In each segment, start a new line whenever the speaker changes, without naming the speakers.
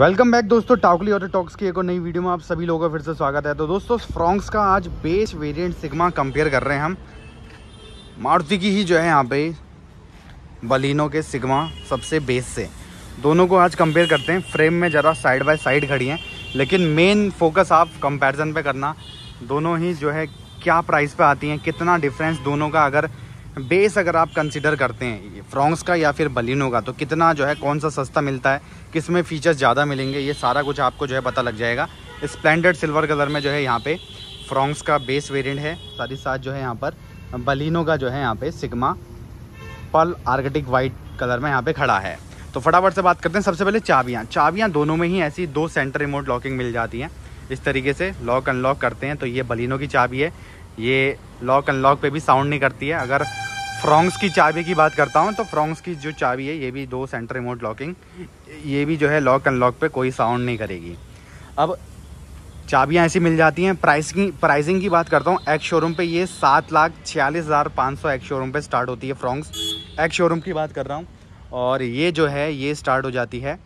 welcome back दोस्तों टाउकली auto talks की एक और नई वीडियो में आप सभी लोगों का फिर से स्वागत है तो दोस्तों फ्रॉन्क्स का आज बेस वेरिएंट सिग्मा कंपेयर कर रहे हैं हम मारुति की ही जो है यहाँ पे बलिनो के सिग्मा सबसे बेस से दोनों को आज कंपेयर करते हैं फ्रेम में ज़रा साइड बाय साइड खड़ी हैं लेकिन मेन फोकस आप कंपेरिजन पर करना दोनों ही जो है क्या प्राइस पर आती हैं कितना डिफरेंस दोनों का अगर बेस अगर आप कंसिडर करते हैं फ्रॉन्ग्स का या फिर बलिनों का तो कितना जो है कौन सा सस्ता मिलता है किस में फ़ीचर्स ज़्यादा मिलेंगे ये सारा कुछ आपको जो है पता लग जाएगा स्प्लेंडर्ड सिल्वर कलर में जो है यहाँ पे फ्रॉन्ग्स का बेस वेरिएंट है साथ ही साथ जो है यहाँ पर बलिनों का जो है यहाँ पे सिग्मा पल आर्गेटिक वाइट कलर में यहाँ पे खड़ा है तो फटाफट से बात करते हैं सबसे पहले चाबियाँ चाबियाँ दोनों में ही ऐसी दो सेंटर रिमोट लॉकिंग मिल जाती हैं इस तरीके से लॉक अनलॉक करते हैं तो ये बलिनों की चाबी है ये लॉक अनलॉक पे भी साउंड नहीं करती है अगर फ्रॉन्ग्स की चाबी की बात करता हूँ तो फ्रॉन्ग्स की जो चाबी है ये भी दो सेंटर रिमोट लॉकिंग ये भी जो है लॉक अनलॉक पे कोई साउंड नहीं करेगी अब चाबियाँ ऐसी मिल जाती हैं प्राइस की प्राइसिंग की बात करता हूँ एक्स शोरूम पे ये सात लाख छियालीस हज़ार पाँच सौ एक्स शोरूम पर स्टार्ट होती है फ्रॉन्ग्स एक्स शोरूम की बात कर रहा हूँ और ये जो है ये स्टार्ट हो जाती है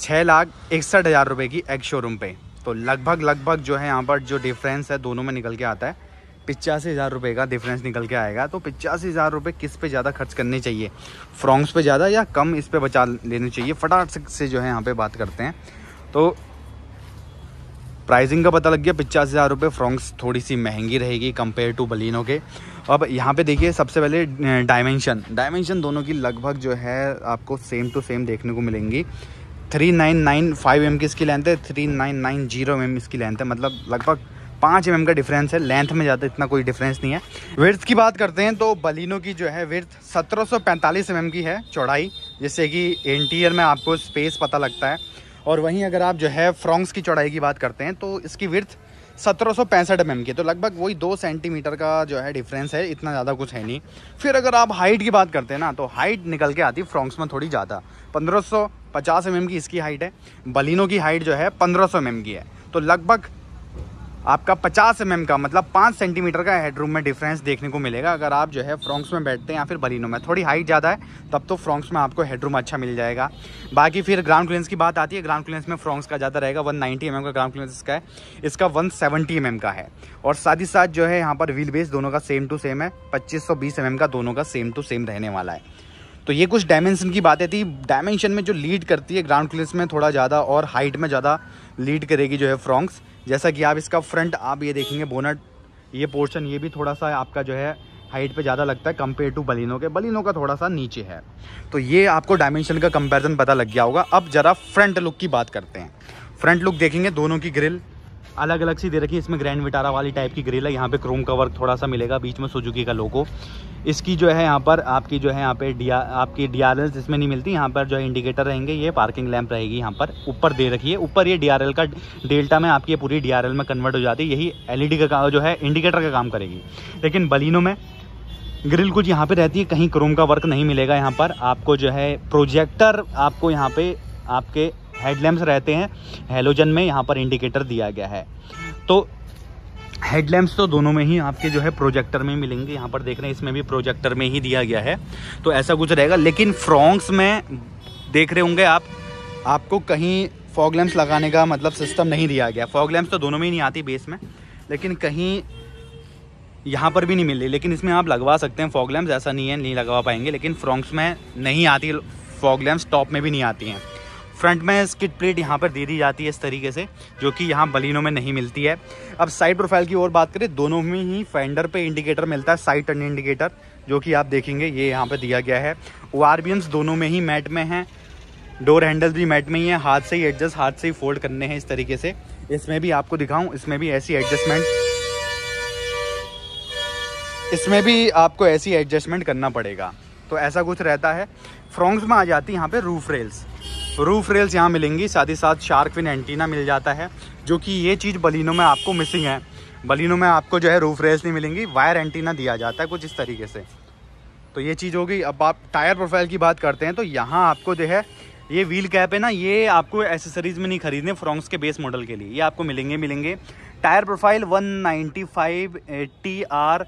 छः लाख इकसठ हज़ार रुपये की एक्स शोरूम पर तो लगभग लगभग जो है यहाँ पर जो डिफरेंस है दोनों में निकल के आता है पिचासी हज़ार रुपये का डिफरेंस निकल के आएगा तो पिचासी हज़ार रुपये किस पे ज़्यादा खर्च करने चाहिए फ्रॉन्ग्स पे ज़्यादा या कम इस पे बचा लेने चाहिए फटाफट से जो है यहाँ पे बात करते हैं तो प्राइसिंग का पता लग गया पचास हज़ार रुपये फ्रॉन्ग्स थोड़ी सी महंगी रहेगी कंपेयर टू बलिनों के अब यहाँ पे देखिए सबसे पहले डायमेंशन डायमेंशन दोनों की लगभग जो है आपको सेम टू सेम देखने को मिलेंगी three nine nine five M की इसकी लेंथ है three nine nine zero M इसकी लेंथ है मतलब लगभग पाँच एम का डिफरेंस है लेंथ में ज़्यादा इतना कोई डिफरेंस नहीं है विर्थ की बात करते हैं तो बलिनो की जो है सौ पैंतालीस एम की है चौड़ाई जिससे कि इंटीरियर में आपको स्पेस पता लगता है और वहीं अगर आप जो है फ्रॉन्ग्स की चौड़ाई की बात करते हैं तो इसकी विर्थ सत्रह सौ पैंसठ एम की तो लगभग वही दो सेंटीमीटर का जो है डिफरेंस है इतना ज़्यादा कुछ है नहीं फिर अगर आप हाइट की बात करते हैं ना तो हाइट निकल के आती फ्रॉन्ग्स में थोड़ी ज़्यादा पंद्रह सौ पचास एम की इसकी हाइट है बलिनो की हाइट जो है पंद्रह सौ की है तो लगभग आपका 50 एम mm का मतलब 5 सेंटीमीटर का हेडरूम में डिफरेंस देखने को मिलेगा अगर आप जो है फ्रॉन्क्स में बैठते हैं या फिर बलिनो में थोड़ी हाइट ज़्यादा है तब तो फ्रॉन्क्स में आपको हेडरूम अच्छा मिल जाएगा बाकी फिर ग्राउंड क्लियरेंस की बात आती है ग्राउंड क्लियरेंस में फ्रॉक्स का ज़्यादा रहेगा 190 नाइन्टी mm का ग्राउंड क्लियरेंस इसका है इसका वन सेवेंटी mm का है और साथ ही साथ जो है यहाँ पर व्हील बेस दोनों का सेम टू सेम है पच्चीस सौ mm का दोनों का सेम टू सेम रहने वाला है तो ये कुछ डायमेंशन की बातें थी डायमेंशन में जो लीड करती है ग्राउंड क्लियर्स में थोड़ा ज़्यादा और हाइट में ज़्यादा लीड करेगी जो है फ्रॉन्क्स जैसा कि आप इसका फ्रंट आप ये देखेंगे बोनट ये पोर्शन ये भी थोड़ा सा आपका जो है हाइट पे ज़्यादा लगता है कम्पेयर टू बलिनों के बलिनों का थोड़ा सा नीचे है तो ये आपको डायमेंशन का कंपेरिजन पता लग गया होगा अब ज़रा फ्रंट लुक की बात करते हैं फ्रंट लुक देखेंगे दोनों की ग्रिल अलग अलग सी दे रखी है इसमें ग्रैंड विटारा वाली टाइप की ग्रिल है यहाँ पे क्रोम का वर्क थोड़ा सा मिलेगा बीच में सुजुकी का लोगो इसकी जो है यहाँ पर आपकी जो है यहाँ पे डी आपकी डी आर इसमें नहीं मिलती यहाँ पर जो है इंडिकेटर रहेंगे ये पार्किंग लैंप रहेगी यहाँ पर ऊपर दे रखी है ऊपर ये डी का डेल्टा में आपकी पूरी डी में कन्वर्ट हो जाती है यही एल का जो है इंडिकेटर का काम करेगी लेकिन बलिनों में ग्रिल कुछ यहाँ पे रहती है कहीं क्रोम का वर्क नहीं मिलेगा यहाँ पर आपको जो है प्रोजेक्टर आपको यहाँ पे आपके हेडलैम्प्स रहते हैं हेलोजन में यहाँ पर इंडिकेटर दिया गया है तो हेडलैम्प्स तो दोनों में ही आपके जो है प्रोजेक्टर में मिलेंगे यहाँ पर देख रहे हैं इसमें भी प्रोजेक्टर में ही दिया गया है तो ऐसा कुछ रहेगा लेकिन फ्रॉन्क्स में देख रहे होंगे आप आपको कहीं फॉग लैम्प्स लगाने का मतलब सिस्टम नहीं दिया गया फॉग लैम्प्स तो दोनों में ही नहीं आती बेस में लेकिन कहीं यहाँ पर भी नहीं मिल रही लेकिन इसमें आप लगवा सकते हैं फॉग लैम्प्स ऐसा नहीं है नहीं लगवा पाएंगे लेकिन फ्रॉन्क्स में नहीं आती फॉग लैम्प्स टॉप में भी नहीं आती हैं फ्रंट में स्किट प्लेट यहाँ पर दे दी जाती है इस तरीके से जो कि यहाँ बलिनों में नहीं मिलती है अब साइड प्रोफाइल की और बात करें दोनों में ही फेंडर पे इंडिकेटर मिलता है साइड टर्न इंडिकेटर जो कि आप देखेंगे ये यहाँ पर दिया गया है ओ दोनों में ही मैट में हैं डोर हैंडल्स भी मैट में ही हैं हाथ से ही एडजस्ट हाथ से ही फोल्ड करने हैं इस तरीके से इसमें भी आपको दिखाऊँ इसमें भी ऐसी एडजस्टमेंट इसमें भी आपको ऐसी एडजस्टमेंट करना पड़ेगा तो ऐसा कुछ रहता है फ्रॉन्ग्स में आ जाती है यहाँ पे रूफ रेल्स रूफ रेल्स यहाँ मिलेंगी साथ ही साथ शार्क विन एंटीना मिल जाता है जो कि ये चीज़ बलिनों में आपको मिसिंग है बलिनों में आपको जो है रूफ रेल्स नहीं मिलेंगी वायर एंटीना दिया जाता है कुछ इस तरीके से तो ये चीज़ होगी अब आप टायर प्रोफाइल की बात करते हैं तो यहाँ आपको जो है ये व्हील कैप है ना ये आपको एसेसरीज में नहीं खरीदने फ्रॉन्क्स के बेस मॉडल के लिए ये आपको मिलेंगे मिलेंगे tyre profile five eighty R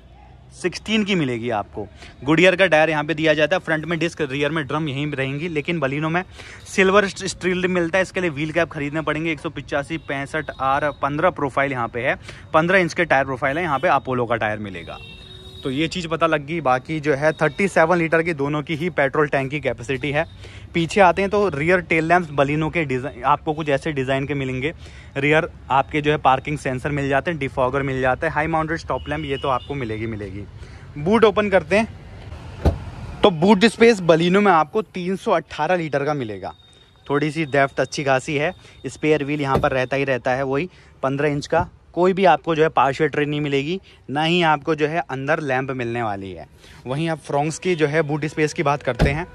sixteen की मिलेगी आपको गुडियर का टायर यहाँ पे दिया जाता है फ्रंट में डिस्क रियर में ड्रम यहीं रहेंगी लेकिन बलिनों में सिल्वर स्ट्रील मिलता है इसके लिए व्हील कैप खरीदने पड़ेंगे एक सौ पिचासी पैंसठ आर पंद्रह प्रोफाइल यहाँ पे है पंद्रह इंच के टायर प्रोफाइल है यहाँ पे अपोलो का टायर मिलेगा तो ये चीज़ पता लग गई बाकी जो है 37 लीटर की दोनों की ही पेट्रोल टैंक की कैपेसिटी है पीछे आते हैं तो रियर टेल लैम्प बलिनो के डिज़ाइन आपको कुछ ऐसे डिज़ाइन के मिलेंगे रियर आपके जो है पार्किंग सेंसर मिल जाते हैं डिफॉगर मिल जाते हैं हाई माउंटेड स्टॉप लैम्प ये तो आपको मिलेगी मिलेगी बूट ओपन करते हैं तो बूट स्पेस बलिनो में आपको तीन लीटर का मिलेगा थोड़ी सी डेफ्ट अच्छी खासी है स्पेयर व्हील यहाँ पर रहता ही रहता है वही 15 इंच का कोई भी आपको जो है पार्शियल ट्रे नहीं मिलेगी ना ही आपको जो है अंदर लैम्प मिलने वाली है वहीं आप फ्रोंग्स की जो है बूट स्पेस की बात करते हैं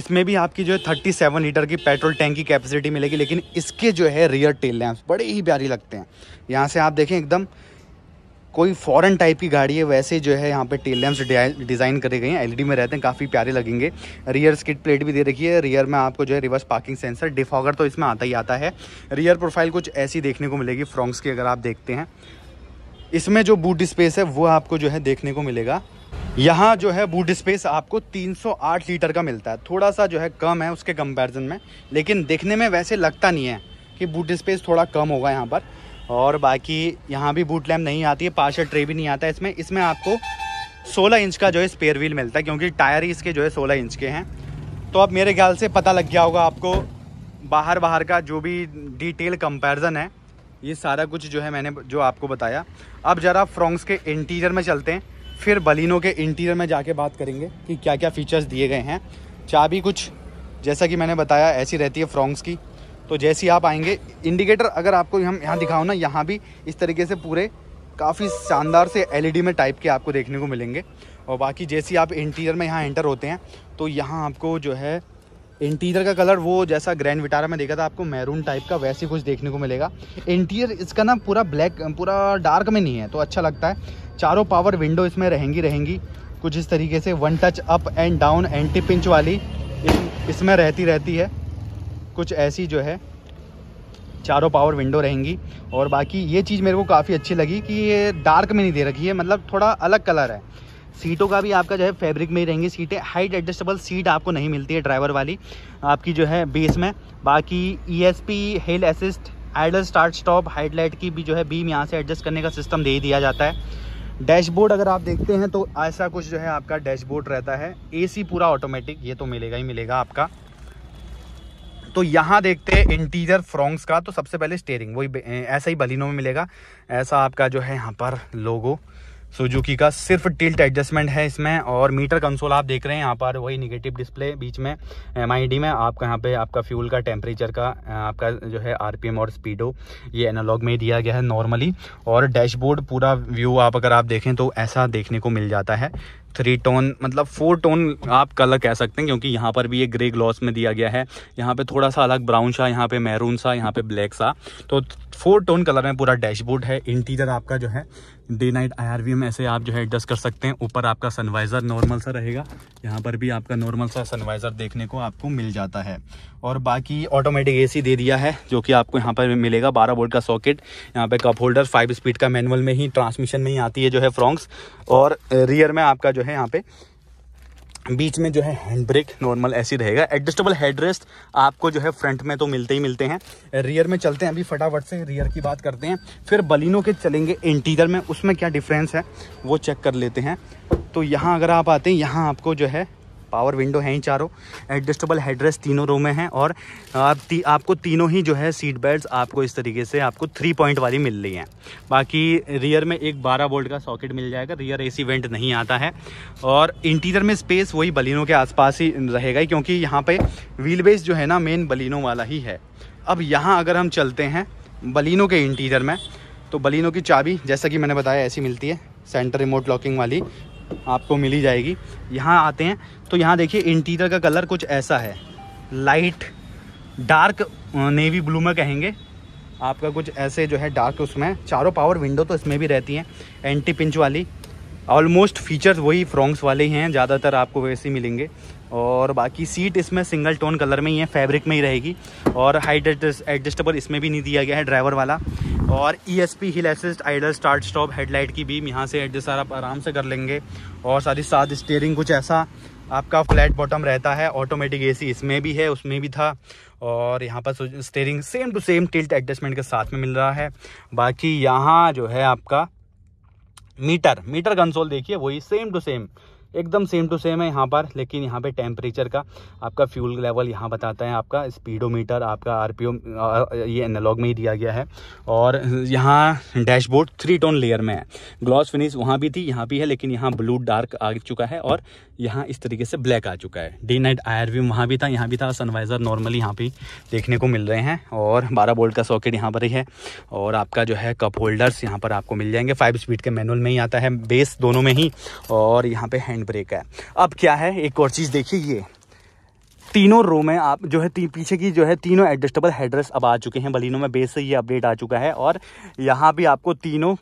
इसमें भी आपकी जो है थर्टी सेवन लीटर की पेट्रोल टैंक की कैपेसिटी मिलेगी लेकिन इसके जो है रियर टेल लैंप्स बड़े ही प्यारी लगते हैं यहाँ से आप देखें एकदम कोई फॉरेन टाइप की गाड़ी है वैसे जो है यहाँ पे टेल लैम्प्स डिज़ाइन करे गए हैं एलईडी e में रहते हैं काफ़ी प्यारे लगेंगे रियर स्किट प्लेट भी दे रखी है रियर में आपको जो है रिवर्स पार्किंग सेंसर डिफॉगर तो इसमें आता ही आता है रियर प्रोफाइल कुछ ऐसी देखने को मिलेगी फ्रॉन्क्स की अगर आप देखते हैं इसमें जो बूट स्पेस है वो आपको जो है देखने को मिलेगा यहाँ जो है बूट स्पेस आपको 308 लीटर का मिलता है थोड़ा सा जो है कम है उसके कंपैरिजन में लेकिन देखने में वैसे लगता नहीं है कि बूट स्पेस थोड़ा कम होगा यहाँ पर और बाकी यहाँ भी बूट लैम्प नहीं आती है पार्शल ट्रे भी नहीं आता है इसमें इसमें आपको 16 इंच का जो है स्पेयर व्हील मिलता है क्योंकि टायर ही इसके जो है 16 इंच के हैं तो अब मेरे ख्याल से पता लग गया होगा आपको बाहर बाहर का जो भी डिटेल कंपैरिजन है ये सारा कुछ जो है मैंने जो आपको बताया अब ज़रा फ्रॉन्क्स के इंटीरियर में चलते हैं फिर बलिनो के इंटीरियर में जाके बात करेंगे कि क्या क्या फ़ीचर्स दिए गए हैं चाबी कुछ जैसा कि मैंने बताया ऐसी रहती है फ्रॉन्क्स की तो जैसे ही आप आएंगे इंडिकेटर अगर आपको हम यहाँ दिखाओ ना यहाँ भी इस तरीके से पूरे काफ़ी शानदार से एलईडी e में टाइप के आपको देखने को मिलेंगे और बाकी जैसे आप इंटीरियर में यहाँ एंटर होते हैं तो यहाँ आपको जो है इंटीरियर का कलर वो जैसा ग्रैंड विटारा में देखा था आपको मैरून टाइप का वैसे कुछ देखने को मिलेगा इंटीरियर इसका ना पूरा ब्लैक पूरा डार्क में नहीं है तो अच्छा लगता है चारों पावर विंडो इसमें रहेंगी रहेंगी कुछ इस तरीके से one touch up and down anti pinch वाली इसमें रहती रहती है कुछ ऐसी जो है चारों पावर विंडो रहेंगी और बाकी ये चीज़ मेरे को काफ़ी अच्छी लगी कि ये डार्क में नहीं दे रखी है मतलब थोड़ा अलग कलर है सीटों का भी आपका जो है फैब्रिक में ही रहेंगी सीटें हाइट एडजस्टेबल सीट आपको नहीं मिलती है ड्राइवर वाली आपकी जो है बेस में बाकी P hill assist idle start stop headlight की भी जो है बीम यहाँ से एडजस्ट करने का सिस्टम दे ही दिया जाता है डैशबोर्ड अगर आप देखते हैं तो ऐसा कुछ जो है आपका डैशबोर्ड रहता है एसी पूरा ऑटोमेटिक ये तो मिलेगा ही मिलेगा आपका तो यहाँ देखते हैं इंटीरियर फ्रॉन्ग्स का तो सबसे पहले स्टेयरिंग वही ऐसा ही बलिनों में मिलेगा ऐसा आपका जो है यहाँ पर लोगो सुजुकी का सिर्फ टिल्ट एडजस्टमेंट है इसमें और मीटर कंसोल आप देख रहे हैं यहाँ पर वही निगेटिव डिस्प्ले बीच में एम में आपका यहाँ पे आपका फ्यूल का टेम्परेचर का आपका जो है आरपीएम और स्पीडो ये एनालॉग में दिया गया है नॉर्मली और डैशबोर्ड पूरा व्यू आप अगर आप देखें तो ऐसा देखने को मिल जाता है थ्री टोन मतलब फोर टोन आप कलर कह सकते हैं क्योंकि यहाँ पर भी ये ग्रे ग्लॉस में दिया गया है यहाँ पे थोड़ा सा अलग ब्राउन सा यहाँ पे मैरून सा यहाँ पे ब्लैक सा तो फोर टोन कलर में पूरा डैशबोर्ड है इंटीरियर आपका जो है डे नाइट आई में ऐसे आप जो है एडजस्ट कर सकते हैं ऊपर आपका सनवाइज़र नॉर्मल सा रहेगा यहाँ पर भी आपका नॉर्मल सा सनवाइज़र देखने को आपको मिल जाता है और बाकी ऑटोमेटिक एसी दे दिया है जो कि आपको यहाँ पर मिलेगा बारह वोल्ट का सॉकेट यहाँ पे कप होल्डर फाइव स्पीड का मैनुअल में ही ट्रांसमिशन में ही आती है जो है फ्रॉन्क्स और रियर में आपका जो है यहाँ पे बीच में जो है हैंड ब्रेक नॉर्मल ऐसी रहेगा एडजस्टेबल हेडरेस्ट रेस्ट आपको जो है फ्रंट में तो मिलते ही मिलते हैं रियर में चलते हैं अभी फटाफट से रियर की बात करते हैं फिर बलिनों के चलेंगे इंटीरियर में उसमें क्या डिफरेंस है वो चेक कर लेते हैं तो यहाँ अगर आप आते हैं यहाँ आपको जो है पावर विंडो हैं ही चारों एडजस्टेबल हेडरेस्ट तीनों रो में हैं और आप ती, आपको तीनों ही जो है सीट बेल्ट आपको इस तरीके से आपको थ्री पॉइंट वाली मिल रही है बाकी रियर में एक बारह वोल्ट का सॉकेट मिल जाएगा रियर एसी वेंट नहीं आता है और इंटीरियर में स्पेस वही बलिनों के आसपास ही रहेगा क्योंकि यहाँ पे व्हील बेस जो है ना मेन बलिनों वाला ही है अब यहाँ अगर हम चलते हैं बलिनों के इंटीरियर में तो बलिनों की चाबी जैसा कि मैंने बताया ऐसी मिलती है सेंटर रिमोट लॉकिंग वाली आपको मिली जाएगी यहाँ आते हैं तो यहाँ देखिए इंटीरियर का कलर कुछ ऐसा है लाइट डार्क नेवी ब्लू में कहेंगे आपका कुछ ऐसे जो है डार्क उसमें चारों पावर विंडो तो इसमें भी रहती हैं एंटी पिंच वाली ऑलमोस्ट फीचर्स वही फ्रॉन्क्स वाले ही हैं ज़्यादातर आपको वैसे ही मिलेंगे और बाकी सीट इसमें सिंगल टोन कलर में ही है फैब्रिक में ही रहेगी और हाइट एडजस्टेबल इसमें भी नहीं दिया गया है ड्राइवर वाला और E S P hill assist idle start stop headlight की बीम यहाँ से एडजस्ट आप आराम से कर लेंगे और साथ ही साथ स्टेयरिंग कुछ ऐसा आपका फ्लैट बॉटम रहता है ऑटोमेटिक एसी इसमें भी है उसमें भी था और यहाँ पर steering same to same tilt adjustment के साथ में मिल रहा है बाकी यहाँ जो है आपका मीटर मीटर कंसोल देखिए वही सेम टू सेम एकदम सेम टू सेम है यहाँ पर लेकिन यहाँ पे टेम्परेचर का आपका फ्यूल लेवल यहाँ बताता है आपका स्पीडोमीटर आपका आरपीओ ये एनालॉग में ही दिया गया है और यहाँ डैशबोर्ड थ्री टोन लेयर में है ग्लॉस फिनिश वहाँ भी थी यहाँ भी है लेकिन यहाँ ब्लू डार्क आ चुका है और यहाँ इस तरीके से ब्लैक आ चुका है डी नाइट आयर भी वहाँ भी था यहाँ भी था सनवाइज़र नॉर्मली यहाँ पे देखने को मिल रहे हैं और 12 बोल्ट का सॉकेट यहाँ पर ही है और आपका जो है कप होल्डर्स यहाँ पर आपको मिल जाएंगे फाइव स्पीड के मैनुअल में ही आता है बेस दोनों में ही और यहाँ पर हैंड ब्रेक है अब क्या है एक और चीज़ देखिए ये तीनों रो में आप जो है पीछे की जो है तीनों एडजस्टेबल हेडरेस अब आ चुके हैं बलिनों में बेस से ये अपडेट आ चुका है और यहाँ भी आपको तीनों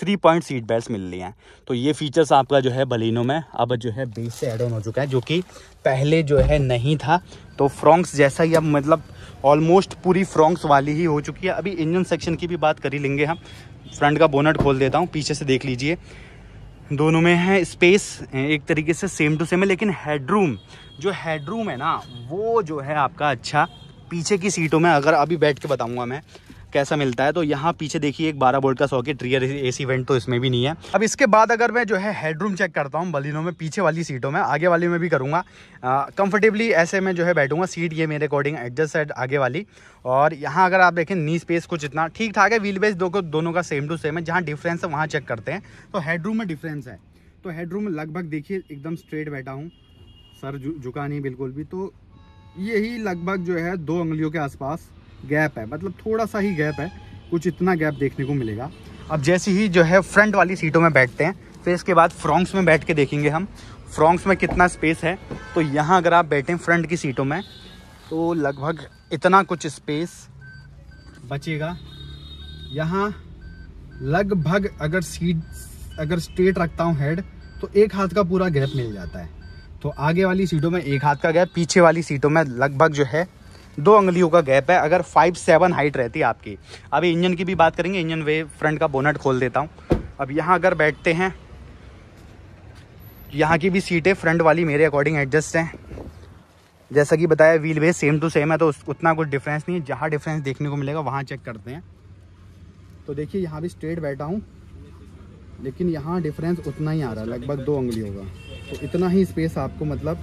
थ्री पॉइंट सीट बेल्ट मिल रही हैं तो ये फीचर्स आपका जो है बलिनो में अब जो है बेस से एड ऑन हो चुका है जो कि पहले जो है नहीं था तो फ्रॉन्क्स जैसा ही अब मतलब ऑलमोस्ट पूरी फ्रॉन्क्स वाली ही हो चुकी है अभी इंजन सेक्शन की भी बात कर ही लेंगे हम फ्रंट का बोनट खोल देता हूँ पीछे से देख लीजिए दोनों में है स्पेस एक तरीके से सेम टू सेम है लेकिन हेडरूम जो हेडरूम है ना वो जो है आपका अच्छा पीछे की सीटों में अगर अभी बैठ के बताऊँगा मैं कैसा मिलता है तो यहाँ पीछे देखिए एक बारह बोल्ट का सॉकेट रियर एसी वेंट तो इसमें भी नहीं है अब इसके बाद अगर मैं जो है हेडरूम चेक करता हूँ बलिनों में पीछे वाली सीटों में आगे वाली में भी करूँगा कंफर्टेबली ऐसे में जो है बैठूंगा सीट ये मेरे अकॉर्डिंग एडजस्ट है आगे वाली और यहाँ अगर आप देखें नी स्पेस कुछ इतना ठीक ठाक है व्हील बेस दो दोनों का सेम टू सेम है जहाँ डिफरेंस है वहाँ चेक करते हैं तो हेडरूम में डिफरेंस है तो हेडरूम लगभग देखिए एकदम स्ट्रेट बैठा हूँ सर झुका नहीं बिल्कुल भी तो यही लगभग जो है दो उंगलियों के आसपास गैप है मतलब थोड़ा सा ही गैप है कुछ इतना गैप देखने को मिलेगा अब जैसे ही जो है फ्रंट वाली सीटों में बैठते हैं फिर इसके बाद फ्रॉन्क्स में बैठ के देखेंगे हम फ्रॉन्क्स में कितना स्पेस है तो यहाँ अगर आप बैठें फ्रंट की सीटों में तो लगभग इतना कुछ स्पेस बचेगा यहाँ लगभग अगर सीट अगर स्ट्रेट रखता हूँ हेड तो एक हाथ का पूरा गैप मिल जाता है तो आगे वाली सीटों में एक हाथ का गैप पीछे वाली सीटों में लगभग जो है दो अंगलियों का गैप है अगर फाइव सेवन हाइट रहती है आपकी अभी इंजन की भी बात करेंगे इंजन वे फ्रंट का बोनट खोल देता हूँ अब यहाँ अगर बैठते हैं यहाँ की भी सीटें फ्रंट वाली मेरे अकॉर्डिंग एडजस्ट हैं जैसा कि बताया व्हील वे सेम टू सेम है तो उतना कुछ डिफरेंस नहीं है जहाँ डिफरेंस देखने को मिलेगा वहाँ चेक करते हैं तो देखिए यहाँ भी स्ट्रेट बैठा हूँ लेकिन यहाँ डिफरेंस उतना ही आ रहा है लगभग दो उंगली होगा तो इतना ही स्पेस आपको मतलब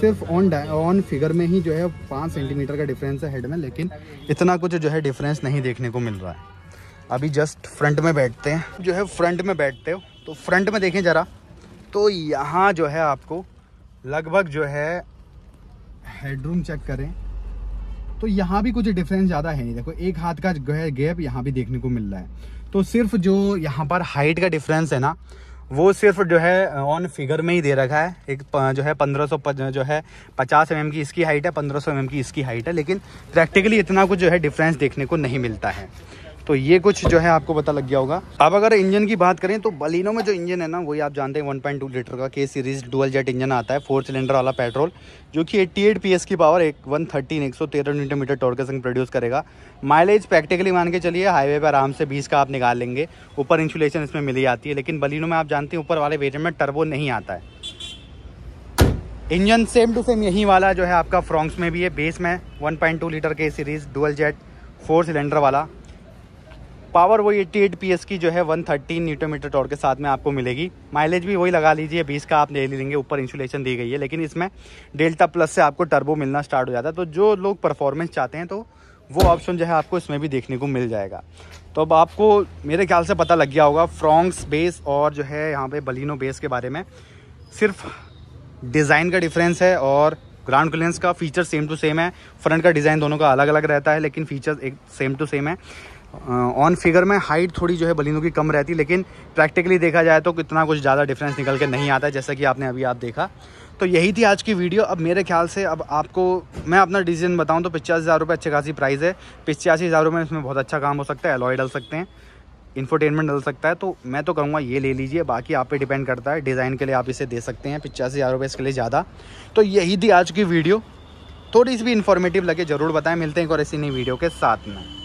सिर्फ ऑन ऑन फिगर में ही जो है पाँच सेंटीमीटर का डिफरेंस है हेड में लेकिन इतना कुछ जो है डिफरेंस नहीं देखने को मिल रहा है अभी जस्ट फ्रंट में बैठते हैं जो है फ्रंट में बैठते हो तो फ्रंट में देखें ज़रा तो यहाँ जो है आपको लगभग जो है हेडरूम चेक करें तो यहाँ भी कुछ डिफरेंस ज़्यादा है नहीं देखो एक हाथ का जो है गैप यहाँ भी देखने को मिल रहा है तो सिर्फ जो यहाँ पर हाइट का डिफरेंस है ना वो सिर्फ जो है ऑन फिगर में ही दे रखा है एक जो है 1500 जो है 50 एम mm की इसकी हाइट है 1500 एम mm की इसकी हाइट है लेकिन प्रैक्टिकली इतना कुछ जो है डिफरेंस देखने को नहीं मिलता है तो ये कुछ जो है आपको पता लग गया होगा अब अगर इंजन की बात करें तो बलिनो में जो इंजन है ना वही आप जानते हैं 1.2 लीटर का के सीरीज डुअल जेट इंजन आता है फोर सिलेंडर वाला पेट्रोल जो कि 88 पीएस की पावर एक वन थर्टीन एक सौ तेरह मीटर टॉर्क के संग प्रोड्यूस करेगा माइलेज प्रैक्टिकली मान के चलिए हाईवे पर आराम से बीस का आप निकाल लेंगे ऊपर इंसुलेशन इसमें मिली आती है लेकिन बलिनो में आप जानते हैं ऊपर वाले वेजन में टर्बो नहीं आता है इंजन सेम टू सेम यही वाला जो है आपका फ्रॉन्क्स में भी है बेस में 1.2 litre K series dual jet four cylinder वाला पावर वही एट्टी एट पी की जो है वन थर्टीन न्यूटन मीटर के साथ में आपको मिलेगी माइलेज भी वही लगा लीजिए बीस का आप ले लेंगे ऊपर इंसुलेशन दी गई है लेकिन इसमें डेल्टा प्लस से आपको टर्बो मिलना स्टार्ट हो जाता है तो जो लोग परफॉर्मेंस चाहते हैं तो वो ऑप्शन जो है आपको इसमें भी देखने को मिल जाएगा तो अब आपको मेरे ख्याल से पता लग गया होगा फ्रॉन्क्स बेस और जो है यहाँ पे बलिनो बेस के बारे में सिर्फ डिज़ाइन का डिफरेंस है और ग्राउंड क्लियरेंस का फीचर सेम टू सेम है फ्रंट का डिज़ाइन दोनों का अलग अलग रहता है लेकिन फीचर्स एक सेम टू सेम है ऑन फिगर में हाइट थोड़ी जो है बलिनों की कम रहती लेकिन प्रैक्टिकली देखा जाए तो कितना कुछ ज़्यादा डिफरेंस निकल के नहीं आता जैसा कि आपने अभी आप देखा तो यही थी आज की वीडियो अब मेरे ख्याल से अब आपको मैं अपना डिसीजन बताऊं तो पचास हज़ार रुपये अच्छे खासी प्राइस है पिचासी हज़ार रुपये इसमें बहुत अच्छा काम हो सकता है एलॉय डल सकते हैं इन्फोटेनमेंट डल सकता है तो मैं तो कहूँगा ये ले लीजिए बाकी आप पे डिपेंड करता है डिज़ाइन के लिए आप इसे दे सकते हैं पचासी हज़ार रुपये इसके लिए ज़्यादा तो यही थी आज की वीडियो थोड़ी सी भी इन्फॉर्मेटिव लगे ज़रूर बताएं मिलते हैं एक और ऐसी नई वीडियो के साथ में